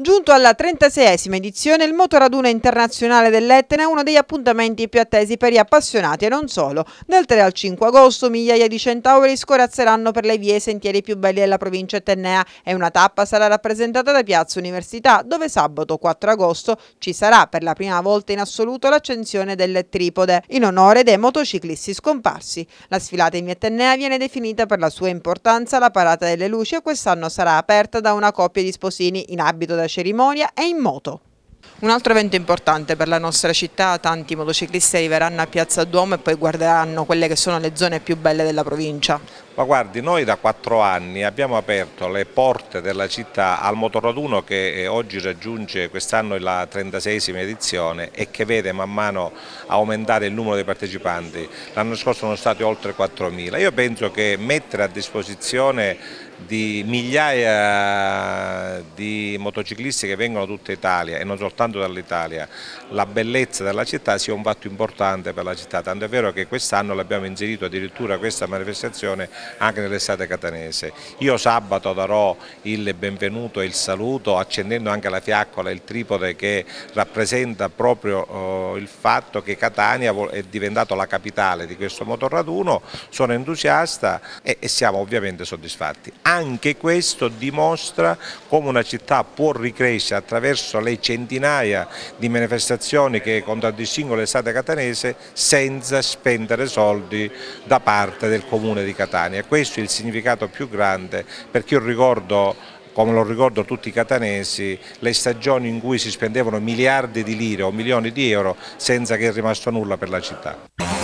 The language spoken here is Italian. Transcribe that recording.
Giunto alla 36esima edizione, il Motoraduna Internazionale dell'Etna è uno degli appuntamenti più attesi per gli appassionati e non solo. Dal 3 al 5 agosto migliaia di centauri scorazzeranno per le vie e sentieri più belli della provincia etnea e una tappa sarà rappresentata da Piazza Università, dove sabato 4 agosto ci sarà per la prima volta in assoluto l'accensione delle tripode, in onore dei motociclisti scomparsi. La sfilata in via Etnea viene definita per la sua importanza la parata delle luci e quest'anno sarà aperta da una coppia di sposini in abito da cerimonia è in moto. Un altro evento importante per la nostra città, tanti motociclisti arriveranno a Piazza Duomo e poi guarderanno quelle che sono le zone più belle della provincia. Ma guardi, noi da quattro anni abbiamo aperto le porte della città al Motorraduno che eh, oggi raggiunge quest'anno la 36esima edizione e che vede man mano aumentare il numero dei partecipanti. L'anno scorso sono stati oltre 4.000. Io penso che mettere a disposizione di migliaia di motociclisti che vengono da tutta Italia e non soltanto dall'Italia, la bellezza della città sia un fatto importante per la città, tanto è vero che quest'anno l'abbiamo inserito addirittura questa manifestazione anche nell'estate catanese. Io sabato darò il benvenuto e il saluto accendendo anche la fiaccola, e il tripode che rappresenta proprio eh, il fatto che Catania è diventata la capitale di questo motorraduno, sono entusiasta e, e siamo ovviamente soddisfatti. Anche questo dimostra come una città può ricrescere attraverso le centinaia di manifestazioni che contraddistinguono l'estate catanese senza spendere soldi da parte del comune di Catania e questo è il significato più grande perché io ricordo come lo ricordo tutti i catanesi, le stagioni in cui si spendevano miliardi di lire o milioni di euro senza che è rimasto nulla per la città.